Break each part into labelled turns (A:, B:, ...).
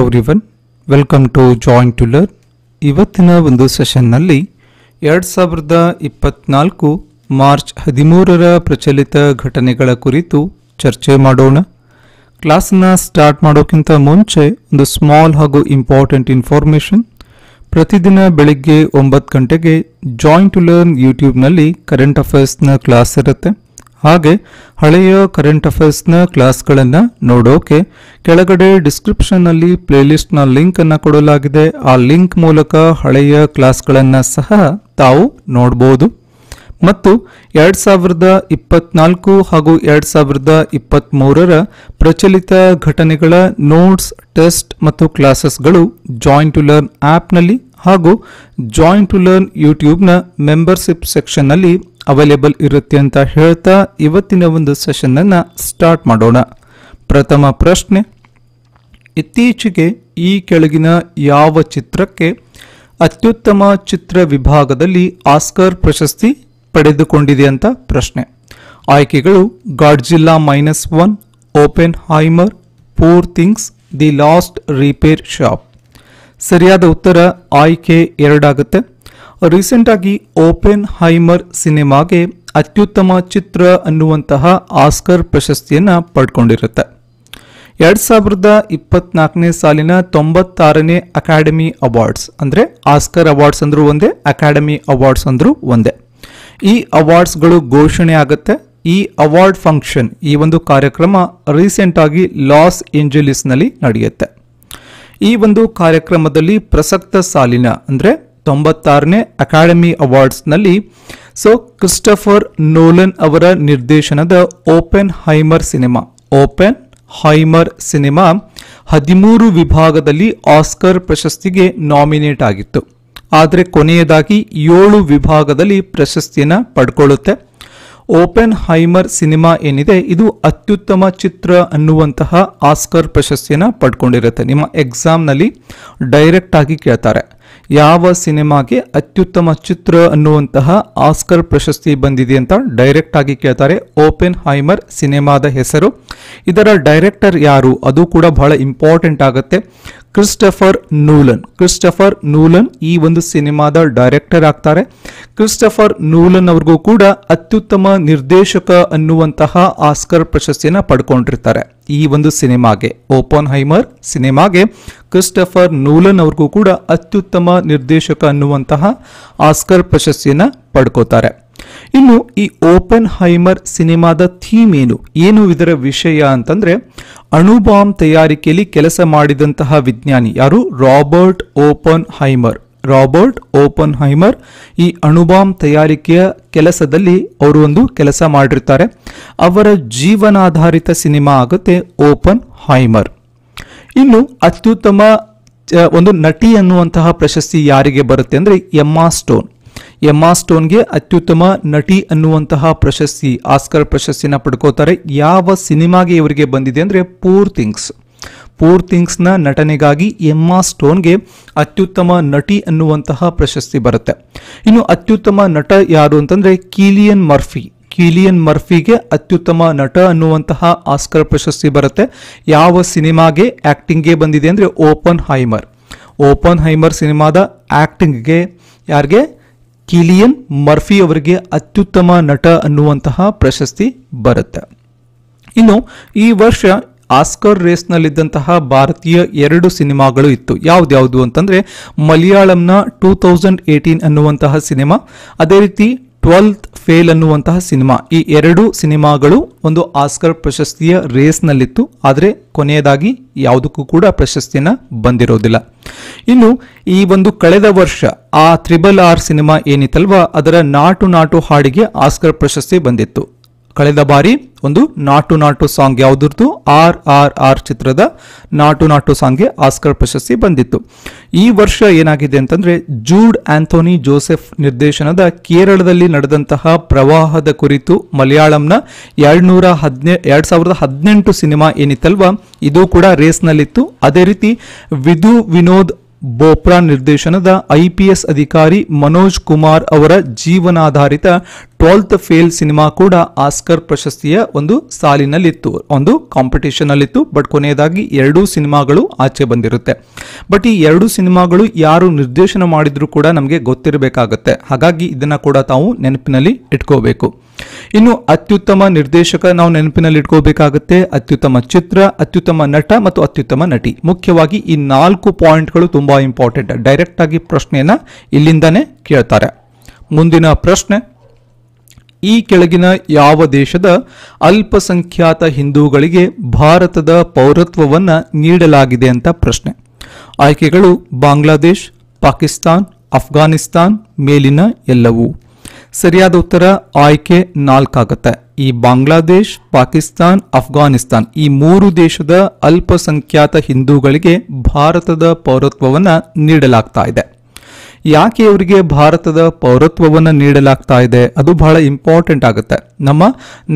A: every welcome to joint to learn ಇವತ್ತಿನ ಒಂದು ಸೆಷನ್ನಲ್ಲಿ ಎರಡು ಸಾವಿರದ ಇಪ್ಪತ್ನಾಲ್ಕು ಮಾರ್ಚ್ ಹದಿಮೂರರ ಪ್ರಚಲಿತ ಘಟನೆಗಳ ಕುರಿತು ಚರ್ಚೆ ಮಾಡೋಣ ಕ್ಲಾಸನ್ನ ಸ್ಟಾರ್ಟ್ ಮಾಡೋಕ್ಕಿಂತ ಮುಂಚೆ ಒಂದು ಸ್ಮಾಲ್ ಹಾಗೂ ಇಂಪಾರ್ಟೆಂಟ್ ಇನ್ಫಾರ್ಮೇಷನ್ ಪ್ರತಿದಿನ ಬೆಳಿಗ್ಗೆ ಒಂಬತ್ತು ಗಂಟೆಗೆ ಜಾಯಿಂಟ್ ಟು ಲರ್ನ್ ಯೂಟ್ಯೂಬ್ನಲ್ಲಿ ಕರೆಂಟ್ ಅಫೇರ್ಸ್ನ ಕ್ಲಾಸ್ ಇರುತ್ತೆ ಹಾಗೆ ಹಳೆಯ ಕರೆಂಟ್ ಅಫೇರ್ಸ್ನ ಕ್ಲಾಸ್ಗಳನ್ನು ನೋಡೋಕೆ ಕೆಳಗಡೆ ಡಿಸ್ಕ್ರಿಪ್ಷನ್ನಲ್ಲಿ ಪ್ಲೇಲಿಸ್ಟ್ನ ಲಿಂಕನ್ನು ಕೊಡಲಾಗಿದೆ ಆ ಲಿಂಕ್ ಮೂಲಕ ಹಳೆಯ ಕ್ಲಾಸ್ಗಳನ್ನು ಸಹ ತಾವು ನೋಡ್ಬೋದು ಮತ್ತು ಎರಡು ಸಾವಿರದ ಇಪ್ಪತ್ನಾಲ್ಕು ಹಾಗೂ ಎರಡು ಸಾವಿರದ ಇಪ್ಪತ್ತ್ಮೂರರ ಪ್ರಚಲಿತ ಘಟನೆಗಳ ನೋಟ್ಸ್ ಟೆಸ್ಟ್ ಮತ್ತು ಕ್ಲಾಸಸ್ಗಳು ಜಾಯಿಂಟ್ ಟು ಲರ್ನ್ ಆ್ಯಪ್ನಲ್ಲಿ ಹಾಗೂ ಜಾಯಿಂಟ್ ಟು ಲರ್ನ್ ಯೂಟ್ಯೂಬ್ನ ಮೆಂಬರ್ಶಿಪ್ ಸೆಕ್ಷನ್ನಲ್ಲಿ ಅವೈಲೇಬಲ್ ಇರುತ್ತೆ ಅಂತ ಹೇಳ್ತಾ ಇವತ್ತಿನ ಒಂದು ಸೆಷನನ್ನು ಸ್ಟಾರ್ಟ್ ಮಾಡೋಣ ಪ್ರಥಮ ಪ್ರಶ್ನೆ ಇತ್ತೀಚೆಗೆ ಈ ಕೆಳಗಿನ ಯಾವ ಚಿತ್ರಕ್ಕೆ ಅತ್ಯುತ್ತಮ ಚಿತ್ರ ವಿಭಾಗದಲ್ಲಿ ಆಸ್ಕರ್ ಪ್ರಶಸ್ತಿ ಪಡೆದುಕೊಂಡಿದೆ ಅಂತ ಪ್ರಶ್ನೆ ಆಯ್ಕೆಗಳು Godzilla minus one Oppenheimer poor things the last repair shop ಸರಿಯಾದ ಉತ್ತರ ಆಯ್ಕೆ ಎರಡಾಗುತ್ತೆ ರೀಸೆಂಟ್ ಆಗಿ ಓಪೆನ್ ಹೈಮರ್ ಸಿನಿಮಾಗೆ ಅತ್ಯುತ್ತಮ ಚಿತ್ರ ಅನ್ನುವಂತಹ ಆಸ್ಕರ್ ಪ್ರಶಸ್ತಿಯನ್ನು ಪಡ್ಕೊಂಡಿರುತ್ತೆ ಎರಡು ಸಾವಿರದ ಇಪ್ಪತ್ನಾಲ್ಕನೇ ಸಾಲಿನ ತೊಂಬತ್ತಾರನೇ ಅಕಾಡೆಮಿ ಅವಾರ್ಡ್ಸ್ ಅಂದರೆ ಆಸ್ಕರ್ ಅವಾರ್ಡ್ಸ್ ಅಂದರೂ ಒಂದೇ ಅಕಾಡೆಮಿ ಅವಾರ್ಡ್ಸ್ ಅಂದರೂ ಒಂದೇ ಈ ಅವಾರ್ಡ್ಸ್ಗಳು ಘೋಷಣೆ ಆಗುತ್ತೆ ಈ ಅವಾರ್ಡ್ ಫಂಕ್ಷನ್ ಈ ಒಂದು ಕಾರ್ಯಕ್ರಮ ರೀಸೆಂಟಾಗಿ ಲಾಸ್ ಏಂಜಲೀಸ್ನಲ್ಲಿ ನಡೆಯುತ್ತೆ ಈ ಒಂದು ಕಾರ್ಯಕ್ರಮದಲ್ಲಿ ಪ್ರಸಕ್ತ ಸಾಲಿನ ಅಂದರೆ ತೊಂಬತ್ತಾರನೇ ಅಕಾಡೆಮಿ ಅವಾರ್ಡ್ಸ್ನಲ್ಲಿ ಸೊ ಕ್ರಿಸ್ಟಫರ್ ನೋಲನ್ ಅವರ ನಿರ್ದೇಶನದ Oppenheimer cinema Oppenheimer cinema ಹದಿಮೂರು ವಿಭಾಗದಲ್ಲಿ ಆಸ್ಕರ್ ಪ್ರಶಸ್ತಿಗೆ ನಾಮಿನೇಟ್ ಆಗಿತ್ತು ಆದರೆ ಕೊನೆಯದಾಗಿ ಏಳು ವಿಭಾಗದಲ್ಲಿ ಪ್ರಶಸ್ತಿಯನ್ನು ಪಡ್ಕೊಳ್ಳುತ್ತೆ ಓಪನ್ ಹೈಮರ್ ಸಿನಿಮಾ ಏನಿದೆ ಇದು ಅತ್ಯುತ್ತಮ ಚಿತ್ರ ಅನ್ನುವಂತಹ ಆಸ್ಕರ್ ಪ್ರಶಸ್ತಿಯನ್ನು ಪಡ್ಕೊಂಡಿರುತ್ತೆ ನಿಮ್ಮ ಎಕ್ಸಾಮ್ನಲ್ಲಿ ಡೈರೆಕ್ಟ್ ಆಗಿ ಕೇಳ್ತಾರೆ ಯಾವ ಸಿನಿಮಾಗೆ ಅತ್ಯುತ್ತಮ ಚಿತ್ರ ಅನ್ನುವಂತಹ ಆಸ್ಕರ್ ಪ್ರಶಸ್ತಿ ಬಂದಿದೆ ಅಂತ ಡೈರೆಕ್ಟ್ ಆಗಿ ಕೇಳ್ತಾರೆ ಓಪೆನ್ ಹೈಮರ್ ಸಿನಿಮಾದ ಹೆಸರು ಇದರ ಡೈರೆಕ್ಟರ್ ಯಾರು ಅದು ಕೂಡ ಬಹಳ ಇಂಪಾರ್ಟೆಂಟ್ ಆಗುತ್ತೆ ಕ್ರಿಸ್ಟಫರ್ ನೂಲನ್ ಕ್ರಿಸ್ಟಫರ್ ನೂಲನ್ ಈ ಒಂದು ಸಿನಿಮಾದ ಡೈರೆಕ್ಟರ್ ಆಗ್ತಾರೆ ಕ್ರಿಸ್ಟಫರ್ ನೂಲನ್ ಅವ್ರಿಗೂ ಕೂಡ ಅತ್ಯುತ್ತಮ ನಿರ್ದೇಶಕ ಅನ್ನುವಂತಹ ಆಸ್ಕರ್ ಪ್ರಶಸ್ತಿಯನ್ನು ಪಡ್ಕೊಂಡಿರ್ತಾರೆ ಈ ಒಂದು ಸಿನಿಮಾಗೆ ಓಪನ್ ಹೈಮರ್ ಸಿನಿಮಾಗೆ ಕ್ರಿಸ್ಟಫರ್ ನೂಲನ್ ಅವ್ರಿಗೂ ಕೂಡ ಅತ್ಯುತ್ತಮ ನಿರ್ದೇಶಕ ಅನ್ನುವಂತಹ ಆಸ್ಕರ್ ಪ್ರಶಸ್ತಿಯನ್ನು ಪಡ್ಕೋತಾರೆ ಇನ್ನು ಈ ಓಪನ್ ಹೈಮರ್ ಸಿನಿಮಾದ ಥೀಮ್ ಏನು ಏನು ಇದರ ವಿಷಯ ಅಂತಂದ್ರೆ ಅಣುಬಾಂಬ್ ತಯಾರಿಕೆಯಲ್ಲಿ ಕೆಲಸ ಮಾಡಿದಂತಹ ವಿಜ್ಞಾನಿ ಯಾರು Robert Oppenheimer Robert Oppenheimer ಈ ಬಾಂಬ್ ತಯಾರಿಕೆಯ ಕೆಲಸದಲ್ಲಿ ಅವರು ಒಂದು ಕೆಲಸ ಮಾಡಿರ್ತಾರೆ ಅವರ ಜೀವನಾಧಾರಿತ ಸಿನಿಮಾ ಆಗುತ್ತೆ ಓಪನ್ ಹೈಮರ್ ಇನ್ನು ಅತ್ಯುತ್ತಮ ಒಂದು ನಟಿ ಅನ್ನುವಂತಹ ಪ್ರಶಸ್ತಿ ಯಾರಿಗೆ ಬರುತ್ತೆ ಅಂದರೆ ಎಮ್ಮಾ ಸ್ಟೋನ್ ಎಮ್ಮಾ ಸ್ಟೋನ್ಗೆ ಅತ್ಯುತ್ತಮ ನಟಿ ಅನ್ನುವಂತಹ ಪ್ರಶಸ್ತಿ ಆಸ್ಕರ್ ಪ್ರಶಸ್ತಿನ ಪಡ್ಕೋತಾರೆ ಯಾವ ಸಿನಿಮಾಗೆ ಇವರಿಗೆ ಬಂದಿದೆ ಅಂದರೆ ಪೂರ್ ಥಿಂಗ್ಸ್ ಪೂರ್ ಥಿಂಗ್ಸ್ನ ನಟನೆಗಾಗಿ ಎಮ್ಮಾ ಸ್ಟೋನ್ಗೆ ಅತ್ಯುತ್ತಮ ನಟಿ ಅನ್ನುವಂತಹ ಪ್ರಶಸ್ತಿ ಬರುತ್ತೆ ಇನ್ನು ಅತ್ಯುತ್ತಮ ನಟ ಯಾರು ಅಂತಂದರೆ ಕೀಲಿಯನ್ ಮರ್ಫಿ ಕೀಲಿಯನ್ ಮರ್ಫಿಗೆ ಅತ್ಯುತ್ತಮ ನಟ ಅನ್ನುವಂತಹ ಆಸ್ಕರ್ ಪ್ರಶಸ್ತಿ ಬರುತ್ತೆ ಯಾವ ಸಿನಿಮಾಗೆ ಆ್ಯಕ್ಟಿಂಗ್ಗೆ ಬಂದಿದೆ ಅಂದರೆ ಓಪನ್ ಹೈಮರ್ ಓಪನ್ ಹೈಮರ್ ಸಿನಿಮಾದ ಆ್ಯಕ್ಟಿಂಗ್ಗೆ ಯಾರಿಗೆ ಕಿಲಿಯನ್ ಮರ್ಫಿ ಅವರಿಗೆ ಅತ್ಯುತ್ತಮ ನಟ ಅನ್ನುವಂತಹ ಪ್ರಶಸ್ತಿ ಬರುತ್ತೆ ಇನ್ನು ಈ ವರ್ಷ ಆಸ್ಕರ್ ರೇಸ್ನಲ್ಲಿದ್ದಂತಹ ಭಾರತೀಯ ಎರಡು ಸಿನಿಮಾಗಳು ಇತ್ತು ಯಾವ್ದ್ಯಾವುದು ಅಂತಂದರೆ ಮಲಯಾಳಂನ ಟೂ ತೌಸಂಡ್ ಏಯ್ಟೀನ್ ಅನ್ನುವಂತಹ ಸಿನಿಮಾ ಅದೇ ರೀತಿ ಟ್ವೆಲ್ತ್ ಫೇಲ್ ಅನ್ನುವಂತಹ ಸಿನಿಮಾ ಈ ಎರಡೂ ಸಿನಿಮಾಗಳು ಒಂದು ಆಸ್ಕರ್ ಪ್ರಶಸ್ತಿಯ ರೇಸ್ನಲ್ಲಿತ್ತು ಆದರೆ ಕೊನೆಯದಾಗಿ ಯಾವುದಕ್ಕೂ ಕೂಡ ಪ್ರಶಸ್ತಿಯನ್ನ ಬಂದಿರೋದಿಲ್ಲ ಇನ್ನು ಈ ಒಂದು ಕಳೆದ ವರ್ಷ ಆ ತ್ರಿಬಲ್ ಆರ್ ಸಿನಿಮಾ ಏನಿತ್ತಲ್ವ ಅದರ ನಾಟು ನಾಟು ಹಾಡಿಗೆ ಆಸ್ಕರ್ ಪ್ರಶಸ್ತಿ ಬಂದಿತ್ತು ಕಳೆದ ಬಾರಿ ಒಂದು ನಾಟು ನಾಟು ಸಾಂಗ್ ಯಾವುದ್ರದ್ದು ಆರ್ ಆರ್ ಆರ್ ಚಿತ್ರದ ನಾಟು ನಾಟು ಸಾಂಗ್ಗೆ ಆಸ್ಕರ್ ಪ್ರಶಸ್ತಿ ಬಂದಿತ್ತು ಈ ವರ್ಷ ಏನಾಗಿದೆ ಅಂತಂದ್ರೆ ಜೂಡ್ ಆಂಥೋನಿ ಜೋಸೆಫ್ ನಿರ್ದೇಶನದ ಕೇರಳದಲ್ಲಿ ನಡೆದಂತಹ ಪ್ರವಾಹದ ಕುರಿತು ಮಲಯಾಳಂನ ಎರಡ್ನೂರ ಹದಿನೆ ಎರಡ್ ಸಾವಿರದ ಹದಿನೆಂಟು ಸಿನಿಮಾ ಏನಿತ್ತಲ್ವಾ ಇದು ಕೂಡ ರೇಸ್ನಲ್ಲಿತ್ತು ಅದೇ ರೀತಿ ವಿಧು ವಿನೋದ್ ಬೋಪ್ರಾ ನಿರ್ದೇಶನದ ಐಪಿಎಸ್ ಅಧಿಕಾರಿ ಮನೋಜ್ ಕುಮಾರ್ ಅವರ ಜೀವನಾಧಾರಿತ ಟ್ವೆಲ್ತ್ ಫೇಲ್ ಸಿನಿಮಾ ಕೂಡ ಆಸ್ಕರ್ ಪ್ರಶಸ್ತಿಯ ಒಂದು ಸಾಲಿನಲ್ಲಿತ್ತು ಒಂದು ಕಾಂಪಿಟೇಷನ್ ಅಲ್ಲಿತ್ತು ಬಟ್ ಕೊನೆಯದಾಗಿ ಎರಡೂ ಸಿನಿಮಾಗಳು ಆಚೆ ಬಂದಿರುತ್ತೆ ಬಟ್ ಈ ಎರಡು ಸಿನಿಮಾಗಳು ಯಾರು ನಿರ್ದೇಶನ ಮಾಡಿದ್ರು ಕೂಡ ನಮಗೆ ಗೊತ್ತಿರಬೇಕಾಗುತ್ತೆ ಹಾಗಾಗಿ ಇದನ್ನ ಕೂಡ ತಾವು ನೆನಪಿನಲ್ಲಿ ಇಟ್ಕೋಬೇಕು ಇನ್ನು ಅತ್ಯುತ್ತಮ ನಿರ್ದೇಶಕ ನಾವು ನೆನಪಿನಲ್ಲಿ ಇಟ್ಕೋಬೇಕಾಗುತ್ತೆ ಅತ್ಯುತ್ತಮ ಚಿತ್ರ ಅತ್ಯುತ್ತಮ ನಟ ಮತ್ತು ಅತ್ಯುತ್ತಮ ನಟಿ ಮುಖ್ಯವಾಗಿ ಈ ನಾಲ್ಕು ಪಾಯಿಂಟ್ಗಳು ತುಂಬಾ ಇಂಪಾರ್ಟೆಂಟ್ ಡೈರೆಕ್ಟ್ ಆಗಿ ಪ್ರಶ್ನೆಯನ್ನ ಇಲ್ಲಿಂದಾನೆ ಕೇಳ್ತಾರೆ ಮುಂದಿನ ಪ್ರಶ್ನೆ ಈ ಕೆಳಗಿನ ಯಾವ ದೇಶದ ಅಲ್ಪಸಂಖ್ಯಾತ ಹಿಂದೂಗಳಿಗೆ ಭಾರತದ ಪೌರತ್ವವನ್ನು ನೀಡಲಾಗಿದೆ ಅಂತ ಪ್ರಶ್ನೆ ಆಯ್ಕೆಗಳು ಬಾಂಗ್ಲಾದೇಶ್ ಪಾಕಿಸ್ತಾನ್ ಅಫ್ಘಾನಿಸ್ತಾನ್ ಮೇಲಿನ ಎಲ್ಲವೂ ಸರಿಯಾದ ಉತ್ತರ ಆಯ್ಕೆ ನಾಲ್ಕಾಗತ್ತೆ ಈ ಬಾಂಗ್ಲಾದೇಶ್ ಪಾಕಿಸ್ತಾನ್ ಅಫ್ಘಾನಿಸ್ತಾನ್ ಈ ಮೂರು ದೇಶದ ಅಲ್ಪಸಂಖ್ಯಾತ ಹಿಂದೂಗಳಿಗೆ ಭಾರತದ ಪೌರತ್ವವನ್ನು ನೀಡಲಾಗ್ತಾ ಇದೆ ಯಾಕೆ ಅವರಿಗೆ ಭಾರತದ ಪೌರತ್ವವನ್ನು ನೀಡಲಾಗ್ತಾ ಇದೆ ಅದು ಬಹಳ ಇಂಪಾರ್ಟೆಂಟ್ ಆಗುತ್ತೆ ನಮ್ಮ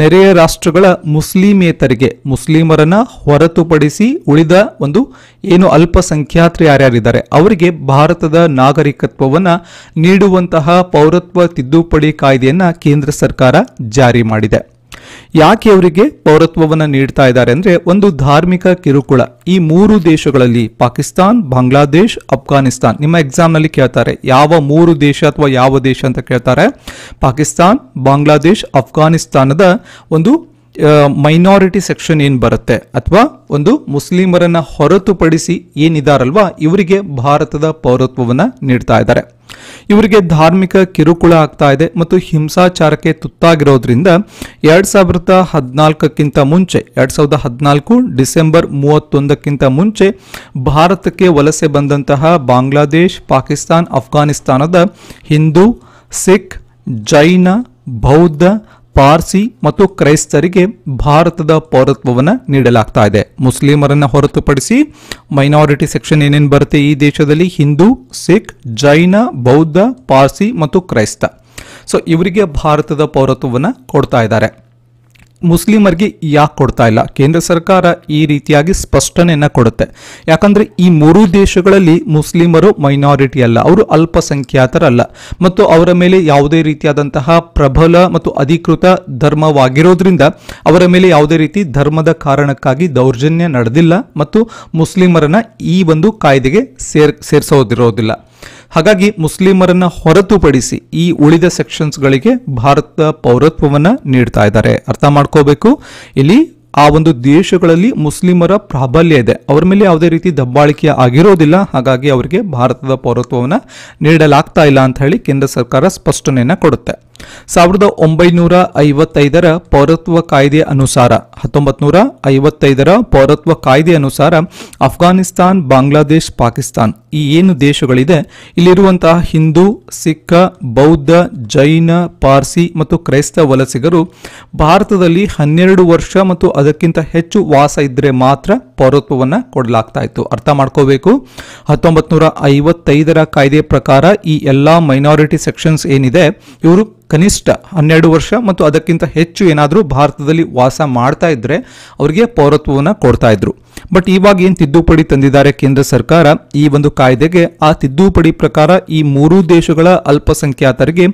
A: ನೆರೆಯ ರಾಷ್ಟ್ರಗಳ ಮುಸ್ಲಿಮೇತರಿಗೆ ಮುಸ್ಲಿಮರನ್ನ ಹೊರತುಪಡಿಸಿ ಉಳಿದ ಒಂದು ಏನು ಅಲ್ಪಸಂಖ್ಯಾತರು ಯಾರ್ಯಾರಿದ್ದಾರೆ ಅವರಿಗೆ ಭಾರತದ ನಾಗರಿಕತ್ವವನ್ನು ನೀಡುವಂತಹ ಪೌರತ್ವ ತಿದ್ದುಪಡಿ ಕಾಯ್ದೆಯನ್ನ ಕೇಂದ್ರ ಸರ್ಕಾರ ಜಾರಿ ಮಾಡಿದೆ ಯಾಕೆ ಅವರಿಗೆ ಪೌರತ್ವವನ್ನು ನೀಡ್ತಾ ಇದ್ದಾರೆ ಅಂದರೆ ಒಂದು ಧಾರ್ಮಿಕ ಕಿರುಕುಳ ಈ ಮೂರು ದೇಶಗಳಲ್ಲಿ ಪಾಕಿಸ್ತಾನ್ ಬಾಂಗ್ಲಾದೇಶ್ ಅಫ್ಘಾನಿಸ್ತಾನ್ ನಿಮ್ಮ ಎಕ್ಸಾಮ್ನಲ್ಲಿ ಕೇಳ್ತಾರೆ ಯಾವ ಮೂರು ದೇಶ ಅಥವಾ ಯಾವ ದೇಶ ಅಂತ ಕೇಳ್ತಾರೆ ಪಾಕಿಸ್ತಾನ್ ಬಾಂಗ್ಲಾದೇಶ್ ಅಫ್ಘಾನಿಸ್ತಾನದ ಒಂದು ಮೈನಾರಿಟಿ ಸೆಕ್ಷನ್ ಏನು ಬರುತ್ತೆ ಅಥವಾ ಒಂದು ಮುಸ್ಲಿಮರನ್ನ ಹೊರತುಪಡಿಸಿ ಏನಿದಾರಲ್ವಾ ಇವರಿಗೆ ಭಾರತದ ಪೌರತ್ವವನ್ನು ನೀಡ್ತಾ ಇದ್ದಾರೆ ಇವರಿಗೆ ಧಾರ್ಮಿಕ ಕಿರುಕುಳ ಆಗ್ತಾ ಇದೆ ಮತ್ತು ಹಿಂಸಾಚಾರಕ್ಕೆ ತುತ್ತಾಗಿರೋದ್ರಿಂದ ಎರಡ್ ಸಾವಿರದ ಹದಿನಾಲ್ಕಕ್ಕಿಂತ ಮುಂಚೆ ಎರಡ್ ಸಾವಿರದ ಹದಿನಾಲ್ಕು ಡಿಸೆಂಬರ್ ಮೂವತ್ತೊಂದಕ್ಕಿಂತ ಮುಂಚೆ ಭಾರತಕ್ಕೆ ವಲಸೆ ಬಂದಂತಹ ಬಾಂಗ್ಲಾದೇಶ್ ಪಾಕಿಸ್ತಾನ್ ಅಫ್ಘಾನಿಸ್ತಾನದ ಹಿಂದೂ ಸಿಖ್ ಜೈನ ಬೌದ್ಧ ಪಾರ್ಸಿ ಮತ್ತು ಕ್ರೈಸ್ತರಿಗೆ ಭಾರತದ ಪೌರತ್ವವನ್ನು ನೀಡಲಾಗ್ತಾ ಇದೆ ಮುಸ್ಲಿಮರನ್ನು ಹೊರತುಪಡಿಸಿ ಮೈನಾರಿಟಿ ಸೆಕ್ಷನ್ ಏನೇನು ಬರುತ್ತೆ ಈ ದೇಶದಲ್ಲಿ ಹಿಂದೂ ಸಿಖ್ ಜೈನ ಬೌದ್ಧ ಪಾರ್ಸಿ ಮತ್ತು ಕ್ರೈಸ್ತ ಸೊ ಇವರಿಗೆ ಭಾರತದ ಪೌರತ್ವವನ್ನು ಕೊಡ್ತಾ ಇದ್ದಾರೆ ಮುಸ್ಲಿಮರಿಗೆ ಯಾಕೆ ಕೊಡ್ತಾ ಇಲ್ಲ ಕೇಂದ್ರ ಸರ್ಕಾರ ಈ ರೀತಿಯಾಗಿ ಸ್ಪಷ್ಟನೆಯನ್ನು ಕೊಡುತ್ತೆ ಯಾಕಂದರೆ ಈ ಮೂರು ದೇಶಗಳಲ್ಲಿ ಮುಸ್ಲಿಮರು ಮೈನಾರಿಟಿ ಅಲ್ಲ ಅವರು ಅಲ್ಪಸಂಖ್ಯಾತರಲ್ಲ ಮತ್ತು ಅವರ ಮೇಲೆ ಯಾವುದೇ ರೀತಿಯಾದಂತಹ ಪ್ರಬಲ ಮತ್ತು ಅಧಿಕೃತ ಧರ್ಮವಾಗಿರೋದ್ರಿಂದ ಅವರ ಮೇಲೆ ಯಾವುದೇ ರೀತಿ ಧರ್ಮದ ಕಾರಣಕ್ಕಾಗಿ ದೌರ್ಜನ್ಯ ನಡೆದಿಲ್ಲ ಮತ್ತು ಮುಸ್ಲಿಮರನ್ನ ಈ ಒಂದು ಕಾಯ್ದೆಗೆ ಸೇರ್ ಸೇರಿಸೋದಿರೋದಿಲ್ಲ ಹಾಗಾಗಿ ಮುಸ್ಲಿಮರನ್ನ ಹೊರತುಪಡಿಸಿ ಈ ಉಳಿದ ಸೆಕ್ಷನ್ಸ್ಗಳಿಗೆ ಭಾರತ ಪೌರತ್ವವನ್ನ ನೀಡ್ತಾ ಇದ್ದಾರೆ ಅರ್ಥ ಮಾಡ್ಕೋಬೇಕು ಇಲ್ಲಿ ಆ ಒಂದು ದೇಶಗಳಲ್ಲಿ ಮುಸ್ಲಿಮರ ಪ್ರಾಬಲ್ಯ ಇದೆ ಅವರ ಮೇಲೆ ಯಾವುದೇ ರೀತಿ ದಬ್ಬಾಳಿಕೆ ಆಗಿರೋದಿಲ್ಲ ಹಾಗಾಗಿ ಅವರಿಗೆ ಭಾರತದ ಪೌರತ್ವವನ್ನು ನೀಡಲಾಗ್ತಾ ಇಲ್ಲ ಅಂತ ಹೇಳಿ ಕೇಂದ್ರ ಸರ್ಕಾರ ಸ್ಪಷ್ಟನೆಯನ್ನು ಕೊಡುತ್ತೆ ಸಾವಿರದ ಒಂಬೈನೂರ ಐವತ್ತೈದರ ಪೌರತ್ವ ಕಾಯ್ದೆ ಅನುಸಾರ ಹತ್ತೊಂಬತ್ತು ನೂರ ಐವತ್ತೈದರ ಪೌರತ್ವ ಕಾಯ್ದೆ ಅನುಸಾರ ಅಫ್ಘಾನಿಸ್ತಾನ್ ಬಾಂಗ್ಲಾದೇಶ್ ಪಾಕಿಸ್ತಾನ್ ಈ ಏನು ದೇಶಗಳಿದೆ ಇಲ್ಲಿರುವಂತಹ ಹಿಂದೂ ಸಿಖ್ ಬೌದ್ಧ ಜೈನ ಪಾರ್ಸಿ ಮತ್ತು ಕ್ರೈಸ್ತ ವಲಸಿಗರು ಭಾರತದಲ್ಲಿ ಹನ್ನೆರಡು ವರ್ಷ ಮತ್ತು ಅದಕ್ಕಿಂತ ಹೆಚ್ಚು ವಾಸ ಇದ್ರೆ ಮಾತ್ರ ಪೌರತ್ವವನ್ನು ಕೊಡಲಾಗ್ತಾ ಇತ್ತು ಅರ್ಥ ಮಾಡ್ಕೋಬೇಕು ಹತ್ತೊಂಬತ್ತು ನೂರ ಐವತ್ತೈದರ ಕಾಯ್ದೆ ಪ್ರಕಾರ ಈ ಎಲ್ಲ ಮೈನಾರಿಟಿ ಸೆಕ್ಷನ್ಸ್ ಏನಿದೆ ಇವರು ಕನಿಷ್ಠ ಹನ್ನೆರಡು ವರ್ಷ ಮತ್ತು ಅದಕ್ಕಿಂತ ಹೆಚ್ಚು ಏನಾದರೂ ಭಾರತದಲ್ಲಿ ವಾಸ ಮಾಡ್ತಾ ಇದ್ದರೆ ಅವರಿಗೆ ಪೌರತ್ವವನ್ನು ಕೊಡ್ತಾ ಬಟ್ ಇವಾಗ ಏನು ತಿದ್ದುಪಡಿ ತಂದಿದ್ದಾರೆ ಕೇಂದ್ರ ಸರ್ಕಾರ ಈ ಒಂದು ಕಾಯ್ದೆಗೆ ಆ ತಿದ್ದುಪಡಿ ಪ್ರಕಾರ ಈ ಮೂರು ದೇಶಗಳ ಅಲ್ಪಸಂಖ್ಯಾತರಿಗೆ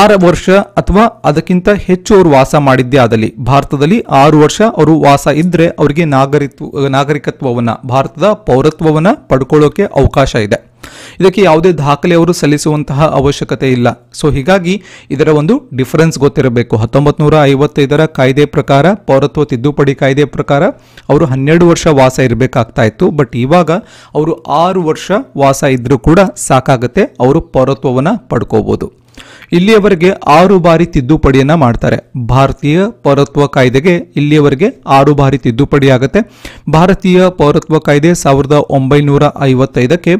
A: ಆರು ವರ್ಷ ಅಥವಾ ಅದಕ್ಕಿಂತ ಹೆಚ್ಚು ಅವರು ವಾಸ ಮಾಡಿದ್ದೇ ಆದಲ್ಲಿ ಭಾರತದಲ್ಲಿ ಆರು ವರ್ಷ ಅವರು ವಾಸ ಇದ್ರೆ ಅವರಿಗೆ ನಾಗರಿಕ ನಾಗರಿಕತ್ವವನ್ನು ಭಾರತದ ಪೌರತ್ವವನ್ನ ಪಡ್ಕೊಳ್ಳೋಕೆ ಅವಕಾಶ ಇದೆ ಇದಕ್ಕೆ ಯಾವುದೇ ದಾಖಲೆ ಅವರು ಸಲ್ಲಿಸುವಂತಹ ಅವಶ್ಯಕತೆ ಇಲ್ಲ ಸೊ ಹೀಗಾಗಿ ಇದರ ಒಂದು ಡಿಫರೆನ್ಸ್ ಗೊತ್ತಿರಬೇಕು ಹತ್ತೊಂಬತ್ತು ನೂರ ಐವತ್ತೈದರ ಕಾಯ್ದೆ ಪ್ರಕಾರ ಪೌರತ್ವ ತಿದ್ದುಪಡಿ ಕಾಯ್ದೆ ಪ್ರಕಾರ ಅವರು ಹನ್ನೆರಡು ವರ್ಷ ವಾಸ ಇರಬೇಕಾಗ್ತಾ ಇತ್ತು ಬಟ್ ಇವಾಗ ಅವರು ಆರು ವರ್ಷ ವಾಸ ಇದ್ದರೂ ಕೂಡ ಸಾಕಾಗುತ್ತೆ ಅವರು ಪೌರತ್ವವನ್ನು ಪಡ್ಕೋಬೋದು ಇಲ್ಲಿಯವರೆಗೆ ಆರು ಬಾರಿ ತಿದ್ದುಪಡಿಯನ್ನ ಮಾಡ್ತಾರೆ ಭಾರತೀಯ ಪೌರತ್ವ ಕಾಯ್ದೆಗೆ ಇಲ್ಲಿಯವರೆಗೆ ಆರು ಬಾರಿ ತಿದ್ದುಪಡಿ ಆಗುತ್ತೆ ಭಾರತೀಯ ಪೌರತ್ವ ಕಾಯ್ದೆ ಸಾವಿರದ ಒಂಬೈನೂರ ಐವತ್ತೈದಕ್ಕೆ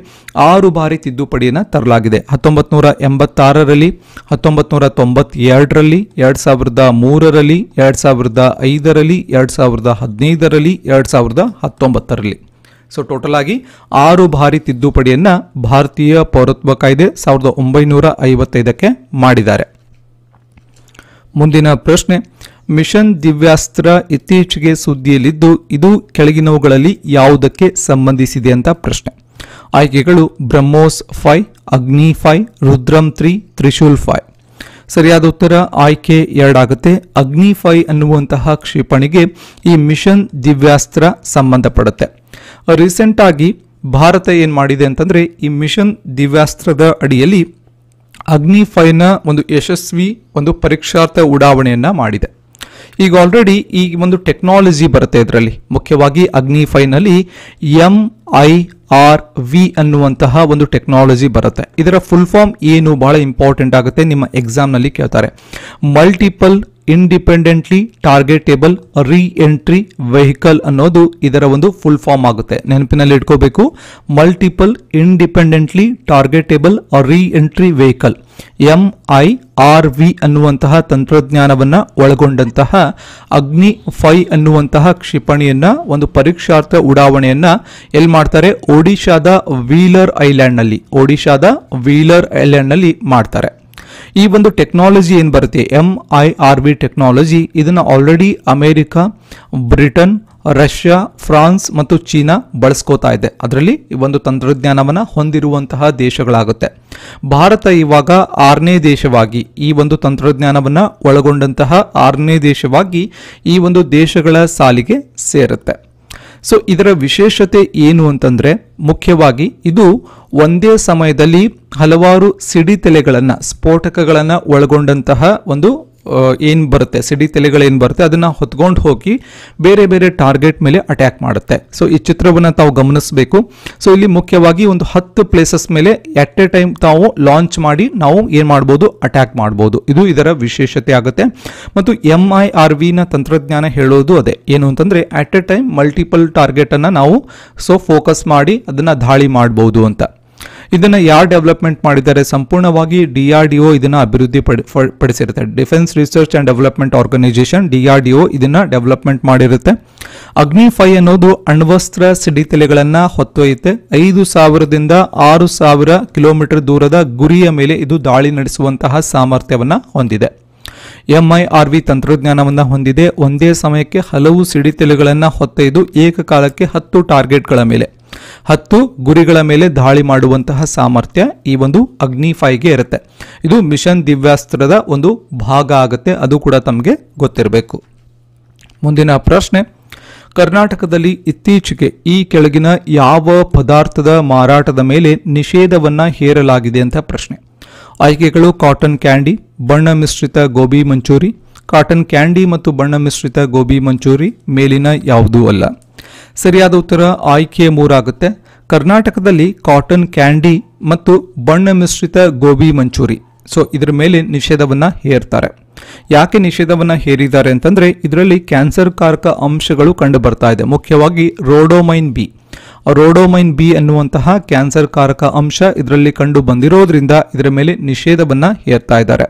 A: ಆರು ಬಾರಿ ತಿದ್ದುಪಡಿಯನ್ನು ತರಲಾಗಿದೆ ಹತ್ತೊಂಬತ್ತು ನೂರ ಎಂಬತ್ತಾರರಲ್ಲಿ ಹತ್ತೊಂಬತ್ತು ನೂರ ತೊಂಬತ್ತೆರಡರಲ್ಲಿ ಎರಡು ಸಾವಿರದ ಮೂರರಲ್ಲಿ ಎರಡು ಸಾವಿರದ ಐದರಲ್ಲಿ ಎರಡು ಸಾವಿರದ ಹದಿನೈದರಲ್ಲಿ ಎರಡು ಸಾವಿರದ ಹತ್ತೊಂಬತ್ತರಲ್ಲಿ ಸೊ ಟೋಟಲ್ ಆಗಿ ಆರು ಬಾರಿ ತಿದ್ದುಪಡಿಯನ್ನ ಭಾರತೀಯ ಪೌರತ್ವ ಕಾಯ್ದೆ ಸಾವಿರದ ಒಂಬೈನೂರ ಐವತ್ತೈದಕ್ಕೆ ಮಾಡಿದ್ದಾರೆ ಮುಂದಿನ ಪ್ರಶ್ನೆ ಮಿಷನ್ ದಿವ್ಯಾಸ್ತ್ರ ಇತ್ತೀಚೆಗೆ ಸುದ್ದಿಯಲ್ಲಿದ್ದು ಇದು ಕೆಳಗಿನವುಗಳಲ್ಲಿ ಯಾವುದಕ್ಕೆ ಸಂಬಂಧಿಸಿದೆ ಅಂತ ಪ್ರಶ್ನೆ ಆಯ್ಕೆಗಳು BrahMos five Agni five Rudram three Trishul five ಸರಿಯಾದ ಉತ್ತರ ಆಯ್ಕೆ ಎರಡಾಗುತ್ತೆ ಅಗ್ನಿ ಫೈ ಅನ್ನುವಂತಹ ಕ್ಷಿಪಣಿಗೆ ಈ ಮಿಷನ್ ದಿವ್ಯಾಸ್ತ್ರ ಸಂಬಂಧಪಡುತ್ತೆ ರೀಸೆಂಟಾಗಿ ಭಾರತ ಏನು ಮಾಡಿದೆ ಅಂತಂದರೆ ಈ ಮಿಷನ್ ದಿವ್ಯಾಸ್ತ್ರದ ಅಡಿಯಲ್ಲಿ ಅಗ್ನಿ ಫೈನ ಒಂದು ಯಶಸ್ವಿ ಒಂದು ಪರೀಕ್ಷಾರ್ಥ ಉಡಾವಣೆಯನ್ನು ಮಾಡಿದೆ ಈಗ ಆಲ್ರೆಡಿ ಈ ಒಂದು ಟೆಕ್ನಾಲಜಿ ಬರುತ್ತೆ ಇದರಲ್ಲಿ ಮುಖ್ಯವಾಗಿ ಅಗ್ನಿ ಫೈನಲ್ಲಿ ಎಂ ಐ ಆರ್ ವಿ ಅನ್ನುವಂತಹ ಒಂದು ಟೆಕ್ನಾಲಜಿ ಬರುತ್ತೆ ಇದರ ಫುಲ್ ಫಾರ್ಮ್ ಏನು ಬಹಳ ಇಂಪಾರ್ಟೆಂಟ್ ಆಗುತ್ತೆ ನಿಮ್ಮ ಎಕ್ಸಾಮ್ನಲ್ಲಿ ಕೇಳ್ತಾರೆ multiple independently targetable re entry vehicle ಅನ್ನೋದು ಇದರ ಒಂದು ಫುಲ್ ಫಾರ್ಮ್ ಆಗುತ್ತೆ ನೆನಪಿನಲ್ಲಿ ಇಟ್ಕೋಬೇಕು multiple independently targetable re entry vehicle M I R V ಅನ್ನುವಂತಹ ತಂತ್ರಜ್ಞಾನವನ್ನು ಒಳಗೊಂಡಂತಹ ಅಗ್ನಿ ಫೈ ಅನ್ನುವಂತಹ ಕ್ಷಿಪಣಿಯನ್ನು ಒಂದು ಪರೀಕ್ಷಾರ್ಥ ಉಡಾವಣೆಯನ್ನು ಎಲ್ಲಿ ಮಾಡ್ತಾರೆ ಒಡಿಶಾದ ವೀಲರ್ ಐಲ್ಯಾಂಡ್ನಲ್ಲಿ ಒಡಿಶಾದ ವೀಲರ್ ಐಲ್ಯಾಂಡ್ನಲ್ಲಿ ಮಾಡ್ತಾರೆ ಈ ಒಂದು ಟೆಕ್ನಾಲಜಿ ಏನು ಬರುತ್ತೆ M I R V technology ಇದನ್ನು already America Britain Russia France ಮತ್ತು ಚೀನಾ ಬಳಸ್ಕೋತಾ ಇದೆ ಅದರಲ್ಲಿ ಈ ಒಂದು ತಂತ್ರಜ್ಞಾನವನ್ನು ಹೊಂದಿರುವಂತಹ ದೇಶಗಳಾಗುತ್ತೆ ಭಾರತ ಇವಾಗ ಆರನೇ ದೇಶವಾಗಿ ಈ ಒಂದು ತಂತ್ರಜ್ಞಾನವನ್ನು ಒಳಗೊಂಡಂತಹ ಆರನೇ ದೇಶವಾಗಿ ಈ ಒಂದು ದೇಶಗಳ ಸಾಲಿಗೆ ಸೇರುತ್ತೆ ಸೊ ಇದರ ವಿಶೇಷತೆ ಏನು ಅಂತಂದರೆ ಮುಖ್ಯವಾಗಿ ಇದು ಒಂದೇ ಸಮಯದಲ್ಲಿ ಹಲವಾರು ಸಿಡಿತಲೆಗಳನ್ನು ಸ್ಫೋಟಕಗಳನ್ನು ಒಳಗೊಂಡಂತಹ ಒಂದು ಏನು ಬರುತ್ತೆ ಸಿಡಿ ಏನು ಬರುತ್ತೆ ಅದನ್ನು ಹೊತ್ಕೊಂಡು ಹೋಗಿ ಬೇರೆ ಬೇರೆ ಟಾರ್ಗೆಟ್ ಮೇಲೆ ಅಟ್ಯಾಕ್ ಮಾಡುತ್ತೆ ಸೊ ಈ ಚಿತ್ರವನ್ನು ತಾವು ಗಮನಿಸಬೇಕು ಸೊ ಇಲ್ಲಿ ಮುಖ್ಯವಾಗಿ ಒಂದು ಹತ್ತು ಪ್ಲೇಸಸ್ ಮೇಲೆ ಎಟ್ ಎ ಟೈಮ್ ತಾವು ಲಾಂಚ್ ಮಾಡಿ ನಾವು ಏನು ಮಾಡ್ಬೋದು ಅಟ್ಯಾಕ್ ಮಾಡ್ಬೋದು ಇದು ಇದರ ವಿಶೇಷತೆ ಆಗುತ್ತೆ ಮತ್ತು ಎಂ ಐ ಆರ್ ವಿನ ತಂತ್ರಜ್ಞಾನ ಹೇಳೋದು ಅದೇ ಏನು ಅಂತಂದರೆ ಅಟ್ ಎ ಟೈಮ್ ಮಲ್ಟಿಪಲ್ ಟಾರ್ಗೆಟನ್ನು ನಾವು ಸೊ ಫೋಕಸ್ ಮಾಡಿ ಅದನ್ನು ದಾಳಿ ಮಾಡ್ಬೋದು ಅಂತ ಇದನ್ನ ಯಾರು ಡೆವಲಪ್ಮೆಂಟ್ ಮಾಡಿದ್ದಾರೆ ಸಂಪೂರ್ಣವಾಗಿ ಡಿಆರ್ಡಿಒ ಇದನ್ನ ಅಭಿವೃದ್ಧಿ ಪಡಿಸಿರುತ್ತೆ defence research and development organisation DRDO ಇದನ್ನ ಡೆವಲಪ್ಮೆಂಟ್ ಮಾಡಿರುತ್ತೆ ಅಗ್ನಿ ಫೈ ಅನ್ನೋದು ಅಣ್ವಸ್ತ್ರ ಸಿಡಿತಲೆಗಳನ್ನ ಹೊತ್ತೊಯ್ಯುತ್ತೆ ಐದು ಸಾವಿರದಿಂದ ಆರು ಸಾವಿರ ಕಿಲೋಮೀಟರ್ ದೂರದ ಗುರಿಯ ಮೇಲೆ ಇದು ದಾಳಿ ನಡೆಸುವಂತಹ ಸಾಮರ್ಥ್ಯವನ್ನ ಹೊಂದಿದೆ ವಿ ತಂತ್ರಜ್ಞಾನವನ್ನು ಹೊಂದಿದೆ ಒಂದೇ ಸಮಯಕ್ಕೆ ಹಲವು ಸಿಡಿತಲುಗಳನ್ನು ಹೊತ್ತೊಯ್ದು ಏಕಕಾಲಕ್ಕೆ ಹತ್ತು ಟಾರ್ಗೆಟ್ಗಳ ಮೇಲೆ ಹತ್ತು ಗುರಿಗಳ ಮೇಲೆ ದಾಳಿ ಮಾಡುವಂತಹ ಸಾಮರ್ಥ್ಯ ಈ ಒಂದು ಅಗ್ನಿ ಇರುತ್ತೆ ಇದು ಮಿಷನ್ ದಿವ್ಯಾಸ್ತ್ರದ ಒಂದು ಭಾಗ ಆಗುತ್ತೆ ಅದು ಕೂಡ ತಮಗೆ ಗೊತ್ತಿರಬೇಕು ಮುಂದಿನ ಪ್ರಶ್ನೆ ಕರ್ನಾಟಕದಲ್ಲಿ ಇತ್ತೀಚೆಗೆ ಈ ಕೆಳಗಿನ ಯಾವ ಪದಾರ್ಥದ ಮಾರಾಟದ ಮೇಲೆ ನಿಷೇಧವನ್ನು ಹೇರಲಾಗಿದೆ ಅಂತ ಪ್ರಶ್ನೆ ಆಯ್ಕೆಗಳು ಕಾಟನ್ ಕ್ಯಾಂಡಿ ಬಣ್ಣ ಮಿಶ್ರಿತ ಗೋಬಿ ಮಂಚೂರಿ ಕಾಟನ್ ಕ್ಯಾಂಡಿ ಮತ್ತು ಬಣ್ಣ ಮಿಶ್ರಿತ ಗೋಬಿ ಮಂಚೂರಿ ಮೇಲಿನ ಯಾವುದೂ ಅಲ್ಲ ಸರಿಯಾದ ಉತ್ತರ ಆಯ್ಕೆ ಮೂರಾಗುತ್ತೆ ಕರ್ನಾಟಕದಲ್ಲಿ ಕಾಟನ್ ಕ್ಯಾಂಡಿ ಮತ್ತು ಬಣ್ಣ ಮಿಶ್ರಿತ ಗೋಬಿ ಮಂಚೂರಿ ಸೊ ಇದರ ಮೇಲೆ ನಿಷೇಧವನ್ನು ಹೇರ್ತಾರೆ ಯಾಕೆ ನಿಷೇಧವನ್ನು ಹೇರಿದ್ದಾರೆ ಅಂತಂದರೆ ಇದರಲ್ಲಿ ಕ್ಯಾನ್ಸರ್ ಕಾರಕ ಅಂಶಗಳು ಕಂಡು ಬರ್ತಾ ಇದೆ ಮುಖ್ಯವಾಗಿ ರೋಡೋಮೈನ್ ಬಿ ರೋಡೋಮೈನ್ ಬಿ ಅನ್ನುವಂತಹ ಕ್ಯಾನ್ಸರ್ ಕಾರಕ ಅಂಶ ಇದರಲ್ಲಿ ಕಂಡು ಬಂದಿರೋದ್ರಿಂದ ಇದರ ಮೇಲೆ ನಿಷೇಧವನ್ನು ಹೇರ್ತಾ ಇದ್ದಾರೆ